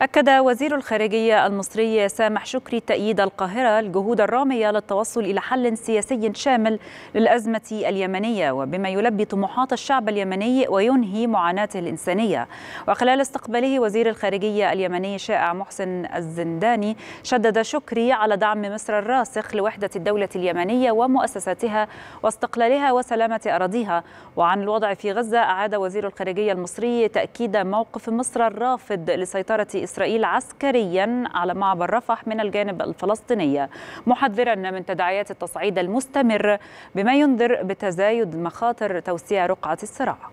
أكد وزير الخارجية المصري سامح شكري تأييد القاهرة الجهود الرامية للتوصل إلى حل سياسي شامل للأزمة اليمنية وبما يلبي طموحات الشعب اليمني وينهي معاناته الإنسانية وخلال استقباله وزير الخارجية اليمني شائع محسن الزنداني شدد شكري على دعم مصر الراسخ لوحدة الدولة اليمنية ومؤسساتها واستقلالها وسلامة أراضيها وعن الوضع في غزة أعاد وزير الخارجية المصري تأكيد موقف مصر الرافض لسيطرة إسرائيل عسكريا على معبر رفح من الجانب الفلسطيني محذرا من تداعيات التصعيد المستمر بما ينذر بتزايد مخاطر توسيع رقعة الصراع